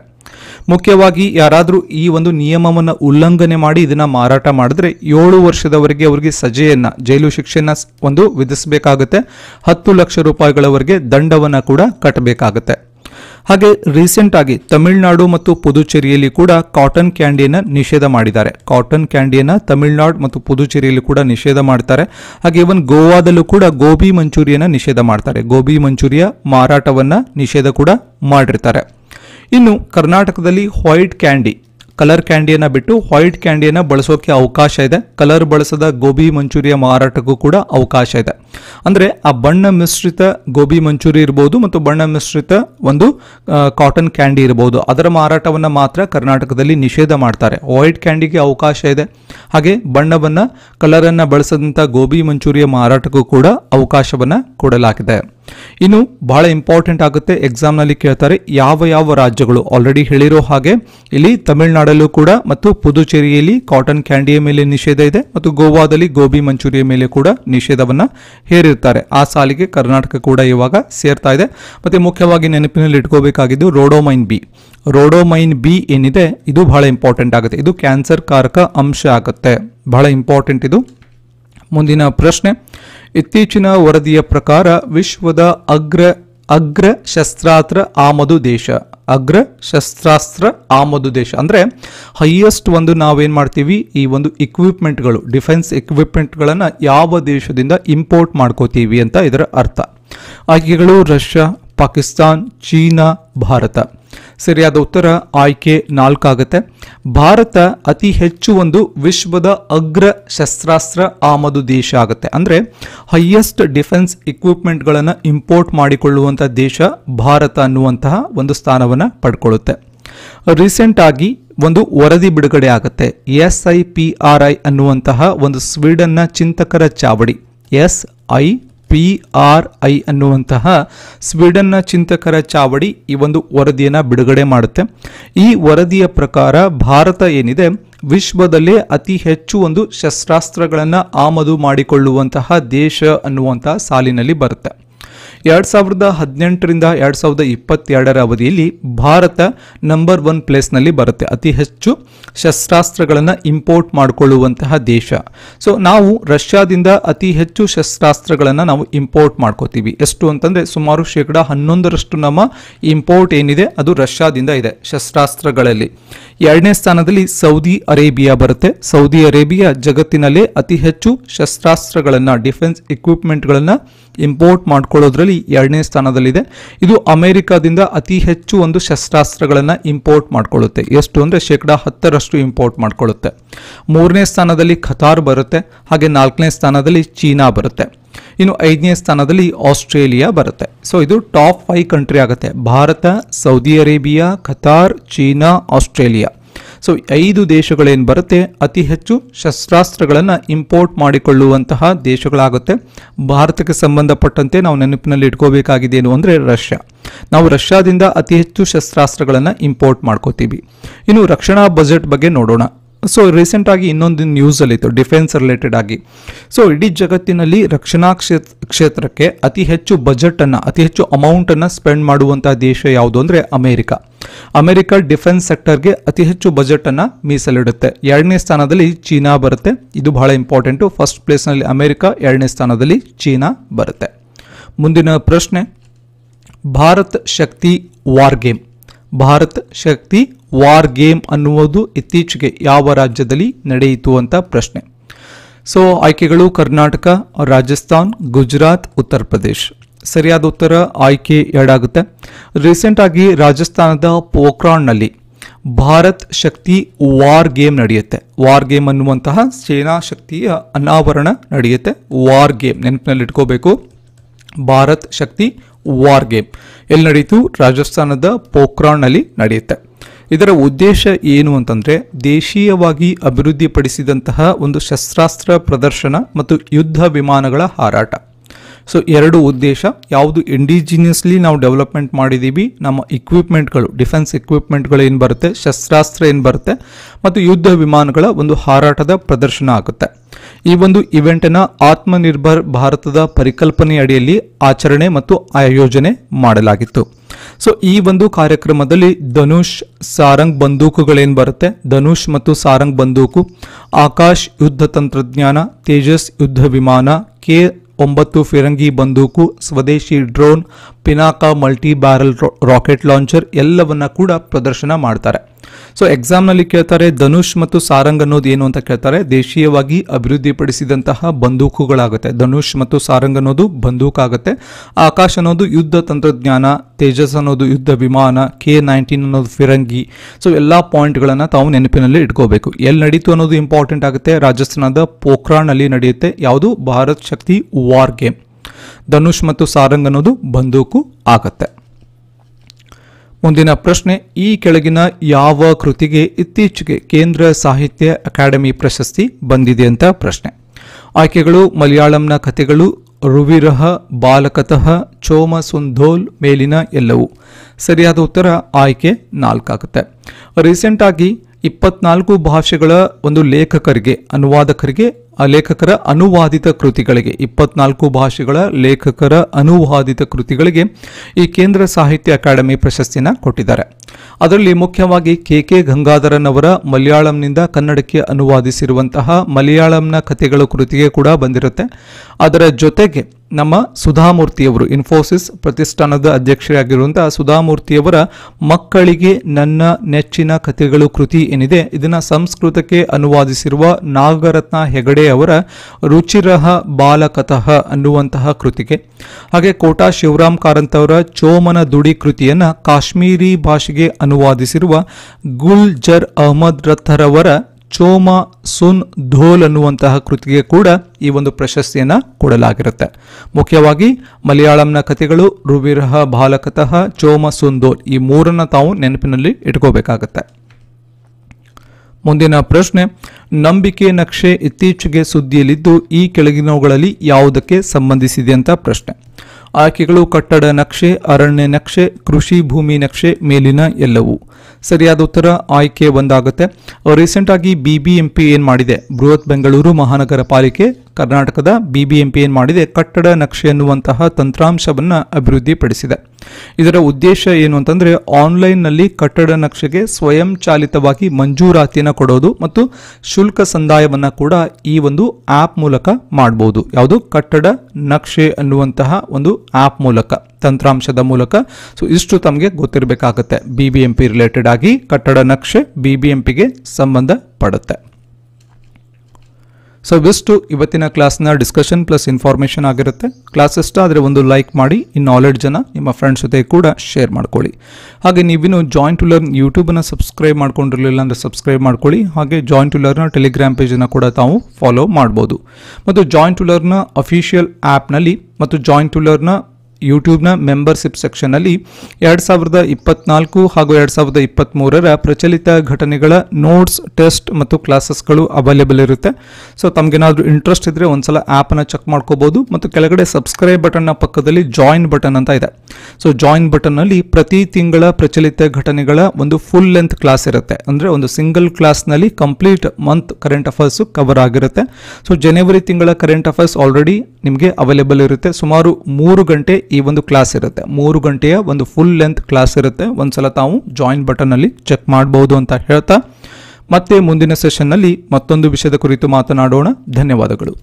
A: ಮುಖ್ಯವಾಗಿ ಯಾರಾದರೂ ಈ ಒಂದು ನಿಯಮವನ್ನು ಉಲ್ಲಂಘನೆ ಮಾಡಿ ಇದನ್ನ ಮಾರಾಟ ಮಾಡಿದ್ರೆ ಏಳು ವರ್ಷದವರೆಗೆ ಅವರಿಗೆ ಸಜೆಯನ್ನ ಜೈಲು ಶಿಕ್ಷೆಯನ್ನ ಒಂದು ವಿಧಿಸಬೇಕಾಗುತ್ತೆ ಹತ್ತು ಲಕ್ಷ ರೂಪಾಯಿಗಳವರೆಗೆ ದಂಡವನ್ನ ಕೂಡ ಕಟ್ಟಬೇಕಾಗುತ್ತೆ ಹಾಗೆ ರೀಸೆಂಟ್ ಆಗಿ ತಮಿಳುನಾಡು ಮತ್ತು ಪುದುಚೇರಿಯಲ್ಲಿ ಕೂಡ ಕಾಟನ್ ಕ್ಯಾಂಡಿಯನ್ನು ನಿಷೇಧ ಮಾಡಿದ್ದಾರೆ ಕಾಟನ್ ಕ್ಯಾಂಡಿಯನ್ನು ತಮಿಳುನಾಡು ಮತ್ತು ಪುದುಚೇರಿಯಲ್ಲಿ ಕೂಡ ನಿಷೇಧ ಮಾಡ್ತಾರೆ ಹಾಗೆ ಇವನ್ ಗೋವಾದಲ್ಲೂ ಕೂಡ ಗೋಬಿ ಮಂಚೂರಿಯನ್ನು ನಿಷೇಧ ಮಾಡ್ತಾರೆ ಗೋಬಿ ಮಂಚೂರಿಯ ಮಾರಾಟವನ್ನು ನಿಷೇಧ ಕೂಡ ಮಾಡಿರ್ತಾರೆ ಇನ್ನು ಕರ್ನಾಟಕದಲ್ಲಿ ವೈಟ್ ಕ್ಯಾಂಡಿ ಕಲರ್ ಕ್ಯಾಂಡಿಯನ್ನು ಬಿಟ್ಟು ವೈಟ್ ಕ್ಯಾಂಡಿಯನ್ನು ಬಳಸೋಕೆ ಅವಕಾಶ ಇದೆ ಕಲರ್ ಬಳಸದ ಗೋಬಿ ಮಂಚೂರಿಯ ಮಾರಾಟಕ್ಕೂ ಕೂಡ ಅವಕಾಶ ಇದೆ ಅಂದರೆ ಆ ಬಣ್ಣ ಮಿಶ್ರಿತ ಗೋಬಿ ಮಂಚೂರಿ ಇರ್ಬೋದು ಮತ್ತು ಬಣ್ಣ ಮಿಶ್ರಿತ ಒಂದು ಕಾಟನ್ ಕ್ಯಾಂಡಿ ಇರ್ಬೋದು ಅದರ ಮಾರಾಟವನ್ನು ಮಾತ್ರ ಕರ್ನಾಟಕದಲ್ಲಿ ನಿಷೇಧ ಮಾಡ್ತಾರೆ ವೈಟ್ ಕ್ಯಾಂಡಿಗೆ ಅವಕಾಶ ಇದೆ ಹಾಗೆ ಬಣ್ಣವನ್ನು ಕಲರನ್ನು ಬಳಸದಂಥ ಗೋಬಿ ಮಂಚೂರಿಯ ಮಾರಾಟಕ್ಕೂ ಕೂಡ ಅವಕಾಶವನ್ನು ಕೊಡಲಾಗಿದೆ ಇನ್ನು ಬಹಳ ಇಂಪಾರ್ಟೆಂಟ್ ಆಗುತ್ತೆ ಎಕ್ಸಾಮ್ನಲ್ಲಿ ಕೇಳ್ತಾರೆ ಯಾವ ಯಾವ ರಾಜ್ಯಗಳು ಆಲ್ರೆಡಿ ಹೇಳಿರೋ ಹಾಗೆ ಇಲ್ಲಿ ತಮಿಳುನಾಡಲ್ಲೂ ಕೂಡ ಮತ್ತು ಪುದುಚೇರಿಯಲ್ಲಿ ಕಾಟನ್ ಕ್ಯಾಂಡಿಯ ಮೇಲೆ ನಿಷೇಧ ಇದೆ ಮತ್ತು ಗೋವಾದಲ್ಲಿ ಗೋಬಿ ಮಂಚೂರಿಯ ಮೇಲೆ ಕೂಡ ನಿಷೇಧವನ್ನು ಹೇರಿರ್ತಾರೆ ಆ ಸಾಲಿಗೆ ಕರ್ನಾಟಕ ಕೂಡ ಇವಾಗ ಸೇರ್ತಾ ಇದೆ ಮತ್ತು ಮುಖ್ಯವಾಗಿ ನೆನಪಿನಲ್ಲಿ ಇಟ್ಕೋಬೇಕಾಗಿದ್ದು ರೋಡೋಮೈನ್ ಬಿ ರೋಡೋಮೈನ್ ಬಿ ಏನಿದೆ ಇದು ಬಹಳ ಇಂಪಾರ್ಟೆಂಟ್ ಆಗುತ್ತೆ ಇದು ಕ್ಯಾನ್ಸರ್ ಕಾರಕ ಅಂಶ ಆಗುತ್ತೆ ಬಹಳ ಇಂಪಾರ್ಟೆಂಟ್ ಇದು ಮುಂದಿನ ಪ್ರಶ್ನೆ ಇತ್ತೀಚಿನ ವರದಿಯ ಪ್ರಕಾರ ವಿಶ್ವದ ಅಗ್ರ ಅಗ್ರ ಶಸ್ತ್ರಾಸ್ತ್ರ ಆಮದು ದೇಶ ಅಗ್ರ ಶಸ್ತ್ರಾಸ್ತ್ರ ಆಮದು ದೇಶ ಅಂದರೆ ಹೈಯೆಸ್ಟ್ ಒಂದು ನಾವೇನು ಮಾಡ್ತೀವಿ ಈ ಒಂದು ಇಕ್ವಿಪ್ಮೆಂಟ್ಗಳು ಡಿಫೆನ್ಸ್ ಇಕ್ವಿಪ್ಮೆಂಟ್ಗಳನ್ನು ಯಾವ ದೇಶದಿಂದ ಇಂಪೋರ್ಟ್ ಮಾಡ್ಕೋತೀವಿ ಅಂತ ಇದರ ಅರ್ಥ ಆಯ್ಕೆಗಳು ರಷ್ಯಾ ಪಾಕಿಸ್ತಾನ್ ಚೀನಾ ಭಾರತ ಸರಿಯಾದ ಉತ್ತರ ಆಯ್ಕೆ ನಾಲ್ಕಾಗುತ್ತೆ ಭಾರತ ಅತಿ ಹೆಚ್ಚು ಒಂದು ವಿಶ್ವದ ಅಗ್ರ ಶಸ್ತ್ರಾಸ್ತ್ರ ಆಮದು ದೇಶ ಆಗುತ್ತೆ ಅಂದರೆ ಹೈಯೆಸ್ಟ್ ಡಿಫೆನ್ಸ್ ಇಕ್ವಿಪ್ಮೆಂಟ್ಗಳನ್ನು ಇಂಪೋರ್ಟ್ ಮಾಡಿಕೊಳ್ಳುವಂಥ ದೇಶ ಭಾರತ ಅನ್ನುವಂತಹ ಒಂದು ಸ್ಥಾನವನ್ನು ಪಡ್ಕೊಳ್ಳುತ್ತೆ ರೀಸೆಂಟ್ ಆಗಿ ಒಂದು ವರದಿ ಬಿಡುಗಡೆ ಆಗುತ್ತೆ S I P R I ಅನ್ನುವಂತಹ ಒಂದು ಸ್ವೀಡನ್ನ ಚಿಂತಕರ ಚಾವಡಿ S I P R I ಅನ್ನುವಂತಹ ಸ್ವೀಡನ್ನ ಚಿಂತಕರ ಚಾವಡಿ ಈ ಒಂದು ವರದಿಯನ್ನು ಬಿಡುಗಡೆ ಮಾಡುತ್ತೆ ಈ ವರದಿಯ ಪ್ರಕಾರ ಭಾರತ ಏನಿದೆ ವಿಶ್ವದಲ್ಲೇ ಅತಿ ಹೆಚ್ಚು ಒಂದು ಶಸ್ತ್ರಾಸ್ತ್ರಗಳನ್ನು ಆಮದು ಮಾಡಿಕೊಳ್ಳುವಂತಹ ದೇಶ ಅನ್ನುವಂತಹ ಸಾಲಿನಲ್ಲಿ ಬರುತ್ತೆ ಎರಡು ಸಾವಿರದ ಹದಿನೆಂಟರಿಂದ ಎರಡು ಸಾವಿರದ ಇಪ್ಪತ್ತೆರಡರ ಅವಧಿಯಲ್ಲಿ ಭಾರತ ನಂಬರ್ ಒನ್ ಪ್ಲೇಸ್ನಲ್ಲಿ ಬರುತ್ತೆ ಅತಿ ಹೆಚ್ಚು ಶಸ್ತ್ರಾಸ್ತ್ರಗಳನ್ನು ಇಂಪೋರ್ಟ್ ಮಾಡಿಕೊಳ್ಳುವಂತಹ ದೇಶ ಸೊ ನಾವು ರಷ್ಯಾದಿಂದ ಅತಿ ಹೆಚ್ಚು ಶಸ್ತ್ರಾಸ್ತ್ರಗಳನ್ನು ನಾವು ಇಂಪೋರ್ಟ್ ಮಾಡ್ಕೋತೀವಿ ಎಷ್ಟು ಅಂತಂದರೆ ಸುಮಾರು ಶೇಕಡ ಹನ್ನೊಂದರಷ್ಟು ನಮ್ಮ ಇಂಪೋರ್ಟ್ ಏನಿದೆ ಅದು ರಷ್ಯಾದಿಂದ ಇದೆ ಶಸ್ತ್ರಾಸ್ತ್ರಗಳಲ್ಲಿ ಎರಡನೇ ಸ್ಥಾನದಲ್ಲಿ ಸೌದಿ ಅರೇಬಿಯಾ ಬರುತ್ತೆ ಸೌದಿ ಅರೇಬಿಯಾ ಜಗತ್ತಿನಲ್ಲೇ ಅತಿ ಹೆಚ್ಚು ಶಸ್ತ್ರಾಸ್ತ್ರಗಳನ್ನು ಡಿಫೆನ್ಸ್ ಇಕ್ವಿಪ್ಮೆಂಟ್ಗಳನ್ನು ಇಂಪೋರ್ಟ್ ಮಾಡ್ಕೊಳ್ಳೋದ್ರಲ್ಲಿ ಎರಡನೇ ಸ್ಥಾನದಲ್ಲಿದೆ ಇದು ಅಮೆರಿಕದಿಂದ ಅತಿ ಹೆಚ್ಚು ಒಂದು ಶಸ್ತ್ರಾಸ್ತ್ರಗಳನ್ನು ಇಂಪೋರ್ಟ್ ಮಾಡಿಕೊಳ್ಳುತ್ತೆ ಎಷ್ಟು ಅಂದರೆ ಶೇಕಡ ಹತ್ತರಷ್ಟು ಇಂಪೋರ್ಟ್ ಮಾಡಿಕೊಳ್ಳುತ್ತೆ ಮೂರನೇ ಸ್ಥಾನದಲ್ಲಿ ಖತಾರ್ ಬರುತ್ತೆ ಹಾಗೆ ನಾಲ್ಕನೇ ಸ್ಥಾನದಲ್ಲಿ ಚೀನಾ ಬರುತ್ತೆ ಇನ್ನು ಐದನೇ ಸ್ಥಾನದಲ್ಲಿ ಆಸ್ಟ್ರೇಲಿಯಾ ಬರುತ್ತೆ ಸೊ ಇದು ಟಾಪ್ ಫೈವ್ ಕಂಟ್ರಿ ಆಗುತ್ತೆ Bharat Saudi Arabia Qatar China Australia so ಐದು ದೇಶಗಳೇನು ಬರುತ್ತೆ ಅತಿ ಹೆಚ್ಚು ಶಸ್ತ್ರಾಸ್ತ್ರಗಳನ್ನು ಇಂಪೋರ್ಟ್ ಮಾಡಿಕೊಳ್ಳುವಂತಹ ದೇಶಗಳಾಗುತ್ತೆ ಭಾರತಕ್ಕೆ ಸಂಬಂಧಪಟ್ಟಂತೆ ನಾವು ನೆನಪಿನಲ್ಲಿ ಇಟ್ಕೋಬೇಕಾಗಿದ್ದೇನು ಅಂದರೆ ರಷ್ಯಾ ನಾವು ರಷ್ಯಾದಿಂದ ಅತಿ ಹೆಚ್ಚು ಶಸ್ತ್ರಾಸ್ತ್ರಗಳನ್ನು ಇಂಪೋರ್ಟ್ ಮಾಡ್ಕೋತೀವಿ ಇನ್ನು ರಕ್ಷಣಾ ಬಜೆಟ್ ಬಗ್ಗೆ ನೋಡೋಣ ಸೊ ಆಗಿ ಇನ್ನೊಂದು ನ್ಯೂಸಲ್ಲಿತ್ತು ಡಿಫೆನ್ಸ್ ರಿಲೇಟೆಡ್ ಆಗಿ ಸೊ ಇಡೀ ಜಗತ್ತಿನಲ್ಲಿ ರಕ್ಷಣಾ ಕ್ಷೇತ್ರಕ್ಕೆ ಅತಿ ಹೆಚ್ಚು ಬಜೆಟ್ ಬಜೆಟನ್ನು ಅತಿ ಹೆಚ್ಚು ಅಮೌಂಟನ್ನು ಸ್ಪೆಂಡ್ ಮಾಡುವಂತಹ ದೇಶ ಯಾವುದು ಅಂದರೆ ಅಮೆರಿಕ ಅಮೆರಿಕ ಡಿಫೆನ್ಸ್ ಸೆಕ್ಟರ್ಗೆ ಅತಿ ಹೆಚ್ಚು ಬಜೆಟ್ ಬಜೆಟನ್ನು ಮೀಸಲಿಡುತ್ತೆ ಎರಡನೇ ಸ್ಥಾನದಲ್ಲಿ ಚೀನಾ ಬರುತ್ತೆ ಇದು ಬಹಳ ಇಂಪಾರ್ಟೆಂಟು ಫಸ್ಟ್ ಪ್ಲೇಸ್ನಲ್ಲಿ ಅಮೆರಿಕ ಎರಡನೇ ಸ್ಥಾನದಲ್ಲಿ ಚೀನಾ ಬರುತ್ತೆ ಮುಂದಿನ ಪ್ರಶ್ನೆ Bharat Shakti war game Bharat Shakti war game ಅನ್ನುವುದು ಇತ್ತೀಚೆಗೆ ಯಾವ ರಾಜ್ಯದಲ್ಲಿ ನಡೆಯಿತು ಅಂತ ಪ್ರಶ್ನೆ ಸೊ ಆಯ್ಕೆಗಳು ಕರ್ನಾಟಕ ರಾಜಸ್ಥಾನ್ ಗುಜರಾತ್ ಉತ್ತರ ಪ್ರದೇಶ್ ಸರಿಯಾದ ಉತ್ತರ ಆಯ್ಕೆ ಎರಡಾಗುತ್ತೆ ರೀಸೆಂಟ್ ಆಗಿ ರಾಜಸ್ಥಾನದ ಪೋಖ್ರಾನ್ನಲ್ಲಿ ಭಾರತ್ ಶಕ್ತಿ ವಾರ್ ಗೇಮ್ ನಡೆಯುತ್ತೆ ವಾರ್ ಗೇಮ್ ಅನ್ನುವಂತಹ ಸೇನಾ ಶಕ್ತಿಯ ಅನಾವರಣ ನಡೆಯುತ್ತೆ ವಾರ್ ಗೇಮ್ ನೆನಪಿನಲ್ಲಿ ಇಟ್ಕೋಬೇಕು ಭಾರತ್ ಶಕ್ತಿ ವಾರ್ ಗೇಮ್ ಎಲ್ಲಿ ನಡೆಯಿತು ರಾಜಸ್ಥಾನದ ಪೋಖ್ರಾನ್ನಲ್ಲಿ ನಡೆಯುತ್ತೆ ಇದರ ಉದ್ದೇಶ ಏನು ಅಂತಂದ್ರೆ ದೇಶೀಯವಾಗಿ ಅಭಿವೃದ್ಧಿಪಡಿಸಿದಂತಹ ಒಂದು ಶಸ್ತ್ರಾಸ್ತ್ರ ಪ್ರದರ್ಶನ ಮತ್ತು ಯುದ್ಧ ವಿಮಾನಗಳ ಹಾರಾಟ ಸೊ ಎರಡು ಉದ್ದೇಶ ಯಾವುದು ಇಂಡಿಜಿನಿಯಸ್ಲಿ ನಾವು ಡೆವಲಪ್ಮೆಂಟ್ ಮಾಡಿದ್ದೀವಿ ನಮ್ಮ ಇಕ್ವಿಪ್ಮೆಂಟ್ಗಳು ಡಿಫೆನ್ಸ್ ಇಕ್ವಿಪ್ಮೆಂಟ್ಗಳು ಏನು ಬರುತ್ತೆ ಶಸ್ತ್ರಾಸ್ತ್ರ ಏನು ಬರುತ್ತೆ ಮತ್ತು ಯುದ್ಧ ವಿಮಾನಗಳ ಒಂದು ಹಾರಾಟದ ಪ್ರದರ್ಶನ ಆಗುತ್ತೆ ಈ ಒಂದು ಇವೆಂಟನ್ನು ಆತ್ಮನಿರ್ಭರ್ ಭಾರತದ ಪರಿಕಲ್ಪನೆ ಅಡಿಯಲ್ಲಿ ಆಚರಣೆ ಮತ್ತು ಆಯೋಜನೆ ಮಾಡಲಾಗಿತ್ತು ಸೊ ಈ ಒಂದು ಕಾರ್ಯಕ್ರಮದಲ್ಲಿ ಧನುಷ್ ಸಾರಂಗ್ ಬಂದೂಕುಗಳೇನು ಬರುತ್ತೆ ಧನುಷ್ ಮತ್ತು ಸಾರಂಗ್ ಬಂದೂಕು ಆಕಾಶ್ ಯುದ್ಧ ತಂತ್ರಜ್ಞಾನ ತೇಜಸ್ ಯುದ್ಧ ವಿಮಾನ ಕೆ ಒಂಬತ್ತು ಫಿರಂಗಿ ಬಂದೂಕು ಸ್ವದೇಶಿ drone Pinaka multi barrel rocket launcher ಎಲ್ಲವನ್ನ ಕೂಡ ಪ್ರದರ್ಶನ ಮಾಡ್ತಾರೆ ಸೊ ಎಕ್ಸಾಮ್ನಲ್ಲಿ ಕೇಳ್ತಾರೆ ಧನುಷ್ ಮತ್ತು ಸಾರಂಗ್ ಅನ್ನೋದು ಏನು ಅಂತ ಕೇಳ್ತಾರೆ ದೇಶೀಯವಾಗಿ ಅಭಿವೃದ್ಧಿಪಡಿಸಿದಂತಹ ಬಂದೂಕುಗಳಾಗುತ್ತೆ ಧನುಷ್ ಮತ್ತು ಸಾರಂಗ್ ಅನ್ನೋದು ಆಗುತ್ತೆ ಆಕಾಶ್ ಅನ್ನೋದು ಯುದ್ಧ ತಂತ್ರಜ್ಞಾನ ತೇಜಸ್ ಅನ್ನೋದು ಯುದ್ಧ ವಿಮಾನ ಕೆ ನೈನ್ಟೀನ್ ಅನ್ನೋದು ಫಿರಂಗಿ ಸೊ ಎಲ್ಲ ಪಾಯಿಂಟ್ಗಳನ್ನು ತಾವು ನೆನಪಿನಲ್ಲಿ ಇಟ್ಕೋಬೇಕು ಎಲ್ಲಿ ನಡೀತು ಅನ್ನೋದು ಇಂಪಾರ್ಟೆಂಟ್ ಆಗುತ್ತೆ ರಾಜಸ್ಥಾನದ ಪೋಖ್ರಾನ್ನಲ್ಲಿ ನಡೆಯುತ್ತೆ ಯಾವುದು ಭಾರತ್ ಶಕ್ತಿ ವಾರ್ ಗೇಮ್ ಧನುಷ್ ಮತ್ತು ಸಾರಂಗ್ ಅನ್ನೋದು ಬಂದೂಕು ಆಗುತ್ತೆ ಮುಂದಿನ ಪ್ರಶ್ನೆ ಈ ಕೆಳಗಿನ ಯಾವ ಕೃತಿಗೆ ಇತ್ತೀಚೆಗೆ ಕೇಂದ್ರ ಸಾಹಿತ್ಯ ಅಕಾಡೆಮಿ ಪ್ರಶಸ್ತಿ ಬಂದಿದೆ ಅಂತ ಪ್ರಶ್ನೆ ಆಯ್ಕೆಗಳು ಮಲಯಾಳಂನ ಕಥೆಗಳು ರುವಿರಹ ಬಾಲಕತಃ ಚೋಮ ಸುಂಧೋಲ್ ಮೇಲಿನ ಎಲ್ಲವೂ ಸರಿಯಾದ ಉತ್ತರ ಆಯ್ಕೆ ನಾಲ್ಕಾಗುತ್ತೆ ರೀಸೆಂಟ್ ಆಗಿ ಇಪ್ಪತ್ನಾಲ್ಕು ಭಾಷೆಗಳ ಒಂದು ಲೇಖಕರಿಗೆ ಅನುವಾದಕರಿಗೆ ಆ ಲೇಖಕರ ಅನುವಾದಿತ ಕೃತಿಗಳಿಗೆ ಇಪ್ಪತ್ನಾಲ್ಕು ಭಾಷೆಗಳ ಲೇಖಕರ ಅನುವಾದಿತ ಕೃತಿಗಳಿಗೆ ಈ ಕೇಂದ್ರ ಸಾಹಿತ್ಯ ಅಕಾಡೆಮಿ ಪ್ರಶಸ್ತಿಯನ್ನು ಕೊಟ್ಟಿದ್ದಾರೆ ಅದರಲ್ಲಿ ಮುಖ್ಯವಾಗಿ ಕೆ ಕೆ ಗಂಗಾಧರನ್ ಅವರ ಮಲಯಾಳಂನಿಂದ ಕನ್ನಡಕ್ಕೆ ಅನುವಾದಿಸಿರುವಂತಹ ಮಲಯಾಳಂನ ಕಥೆಗಳ ಕೃತಿಗೆ ಕೂಡ ಬಂದಿರುತ್ತೆ ಅದರ ಜೊತೆಗೆ ನಮ್ಮ ಸುಧಾಮೂರ್ತಿಯವರು ಇನ್ಫೋಸಿಸ್ ಪ್ರತಿಷ್ಠಾನದ ಅಧ್ಯಕ್ಷರಾಗಿರುವಂತಹ ಸುಧಾಮೂರ್ತಿಯವರ ಮಕ್ಕಳಿಗೆ ನನ್ನ ನೆಚ್ಚಿನ ಕಥೆಗಳು ಕೃತಿ ಏನಿದೆ ಇದನ್ನ ಸಂಸ್ಕೃತಕ್ಕೆ ಅನುವಾದಿಸಿರುವ ನಾಗರತ್ನ ಹೆಗಡೆ ಅವರ ರುಚಿರಹ ಬಾಲಕಥ ಅನ್ನುವಂತಹ ಕೃತಿಗೆ ಹಾಗೆ ಕೋಟಾ ಶಿವರಾಮ್ ಕಾರಂತ್ ಅವರ ಚೋಮನ ದುಡಿ ಕೃತಿಯನ್ನು ಕಾಶ್ಮೀರಿ ಭಾಷೆಗೆ ಭಾಷೆಗೆ ಅನುವಾದಿಸಿರುವ ಗುಲ್ಜರ್ ಅಹಮದ್ ರಥರವರ ಚೋಮಾ ಸುನ್ ಧೋಲ್ ಅನ್ನುವಂತಹ ಕೃತಿಗೆ ಕೂಡ ಈ ಒಂದು ಪ್ರಶಸ್ತಿಯನ್ನು ಕೊಡಲಾಗಿರುತ್ತೆ ಮುಖ್ಯವಾಗಿ ಮಲಯಾಳಂನ ಕಥೆಗಳು ರುವಿರಹ ಬಾಲಕತಃ ಚೋಮ ಸುನ್ ಧೋಲ್ ಈ ಮೂರನ್ನು ತಾವು ನೆನಪಿನಲ್ಲಿ ಇಟ್ಕೋಬೇಕಾಗತ್ತೆ ಮುಂದಿನ ಪ್ರಶ್ನೆ ನಂಬಿಕೆ ನಕ್ಷೆ ಇತ್ತೀಚೆಗೆ ಸುದ್ದಿಯಲ್ಲಿದ್ದು ಈ ಕೆಳಗಿನವುಗಳಲ್ಲಿ ಯಾವುದಕ್ಕೆ ಸಂಬಂಧಿಸಿದೆ ಅಂತ ಪ್ರಶ್ನೆ ಆಯ್ಕೆಗಳು ಕಟ್ಟಡ ನಕ್ಷೆ ಅರಣ್ಯ ನಕ್ಷೆ ಕೃಷಿ ಭೂಮಿ ನಕ್ಷೆ ಮೇಲಿನ ಎಲ್ಲವೂ ಸರಿಯಾದ ಉತ್ತರ ಆಯ್ಕೆ ಒಂದಾಗುತ್ತೆ ರೀಸೆಂಟ್ ಆಗಿ ಬಿಬಿಎಂಪಿ ಏನು ಮಾಡಿದೆ ಬೃಹತ್ ಬೆಂಗಳೂರು ಮಹಾನಗರ ಪಾಲಿಕೆ ಕರ್ನಾಟಕದ ಬಿಬಿಎಂಪಿ ಏನು ಮಾಡಿದೆ ಕಟ್ಟಡ ನಕ್ಷೆ ಎನ್ನುವಂತಹ ತಂತ್ರಾಂಶವನ್ನು ಅಭಿವೃದ್ಧಿಪಡಿಸಿದೆ ಇದರ ಉದ್ದೇಶ ಏನು ಅಂತಂದರೆ ಆನ್ಲೈನ್ನಲ್ಲಿ ಕಟ್ಟಡ ನಕ್ಷೆಗೆ ಸ್ವಯಂಚಾಲಿತವಾಗಿ ಮಂಜೂರಾತಿಯನ್ನು ಕೊಡೋದು ಮತ್ತು ಶುಲ್ಕ ಸಂದಾಯವನ್ನು ಕೂಡ ಈ ಒಂದು ಆ್ಯಪ್ ಮೂಲಕ ಮಾಡಬಹುದು ಯಾವುದು ಕಟ್ಟಡ ನಕ್ಷೆ ಅನ್ನುವಂತಹ ಒಂದು ಆ್ಯಪ್ ಮೂಲಕ ತಂತ್ರಾಂಶದ ಮೂಲಕ ಸೊ ಇಷ್ಟು ತಮಗೆ ಗೊತ್ತಿರಬೇಕಾಗುತ್ತೆ B B M P related ಆಗಿ ಕಟ್ಟಡ ನಕ್ಷೆ ಬಿ ಬಿ ಎಂ ಪಿಗೆ ಸಂಬಂಧ ಪಡುತ್ತೆ ಸೊ ಇವಿಷ್ಟು ಇವತ್ತಿನ ಕ್ಲಾಸ್ನ ಡಿಸ್ಕಷನ್ ಪ್ಲಸ್ ಇನ್ಫಾರ್ಮೇಷನ್ ಆಗಿರುತ್ತೆ ಕ್ಲಾಸ್ ಇಷ್ಟ ಆದರೆ ಒಂದು ಲೈಕ್ ಮಾಡಿ ಈ ನಾಲೆಡ್ಜ್ ಜನ ನಿಮ್ಮ ಫ್ರೆಂಡ್ಸ್ ಜೊತೆ ಕೂಡ ಶೇರ್ ಮಾಡ್ಕೊಳ್ಳಿ ಹಾಗೆ ನೀವಿನ್ನು ಜಾಯಿಂಟ್ ಟು ಲರ್ನ್ ಯೂಟ್ಯೂಬನ್ನು ಸಬ್ಸ್ಕ್ರೈಬ್ ಮಾಡ್ಕೊಂಡಿರಲಿಲ್ಲ ಅಂದರೆ ಸಬ್ಸ್ಕ್ರೈಬ್ ಮಾಡ್ಕೊಳ್ಳಿ ಹಾಗೆ ಜಾಯಿಂಟ್ ಟು ಲರ್ನ ಟೆಲಿಗ್ರಾಮ್ ಪೇಜನ್ನು ಕೂಡ ತಾವು ಫಾಲೋ ಮಾಡ್ಬೋದು ಮತ್ತು ಜಾಯಿಂಟ್ ಟು ಲರ್ನ ಅಫಿಷಿಯಲ್ ಆ್ಯಪ್ನಲ್ಲಿ ಮತ್ತು ಜಾಯಿಂಟ್ ಟು ಲರ್ನ ಯೂಟ್ಯೂಬ್ನ ಮೆಂಬರ್ಶಿಪ್ ಸೆಕ್ಷನ್ನಲ್ಲಿ ಎರಡು ಸಾವಿರದ ಇಪ್ಪತ್ನಾಲ್ಕು ಹಾಗೂ ಎರಡು ಸಾವಿರದ ಇಪ್ಪತ್ತ್ಮೂರರ ಪ್ರಚಲಿತ ಘಟನೆಗಳ ನೋಟ್ಸ್ ಟೆಸ್ಟ್ ಮತ್ತು ಕ್ಲಾಸಸ್ಗಳು ಅವೈಲೇಬಲ್ ಇರುತ್ತೆ ಸೊ ತಮಗೇನಾದರೂ ಇಂಟ್ರೆಸ್ಟ್ ಇದ್ದರೆ ಒಂದ್ಸಲ ಆ್ಯಪನ್ನು ಚೆಕ್ ಮಾಡ್ಕೋಬೋದು ಮತ್ತು ಕೆಳಗಡೆ ಸಬ್ಸ್ಕ್ರೈಬ್ ಬಟನ್ನ ಪಕ್ಕದಲ್ಲಿ ಜಾಯಿನ್ ಬಟನ್ ಅಂತ ಇದೆ ಸೊ ಜಾಯಿನ್ ಬಟನ್ನಲ್ಲಿ ಪ್ರತಿ ತಿಂಗಳ ಪ್ರಚಲಿತ ಘಟನೆಗಳ ಒಂದು ಫುಲ್ ಲೆಂತ್ ಕ್ಲಾಸ್ ಇರುತ್ತೆ ಅಂದರೆ ಒಂದು ಸಿಂಗಲ್ ಕ್ಲಾಸ್ನಲ್ಲಿ complete month current affairs cover ಆಗಿರುತ್ತೆ ಸೊ ಜನವರಿ ತಿಂಗಳ ಕರೆಂಟ್ ಅಫೇರ್ಸ್ ಆಲ್ರೆಡಿ ನಿಮಗೆ ಅವೈಲೇಬಲ್ ಇರುತ್ತೆ ಸುಮಾರು ಮೂರು ಗಂಟೆ ಈ ಒಂದು ಕ್ಲಾಸ್ ಇರುತ್ತೆ ಮೂರು ಗಂಟೆಯ ಒಂದು ಫುಲ್ ಲೆಂತ್ ಕ್ಲಾಸ್ ಇರುತ್ತೆ ಒಂದ್ಸಲ ತಾವು ಜಾಯಿನ್ ಬಟನ್ನಲ್ಲಿ ಚೆಕ್ ಮಾಡಬಹುದು ಅಂತ ಹೇಳ್ತಾ ಮತ್ತೆ ಮುಂದಿನ ಸೆಷನ್ನಲ್ಲಿ ಮತ್ತೊಂದು ವಿಷಯದ ಕುರಿತು ಮಾತನಾಡೋಣ ಧನ್ಯವಾದಗಳು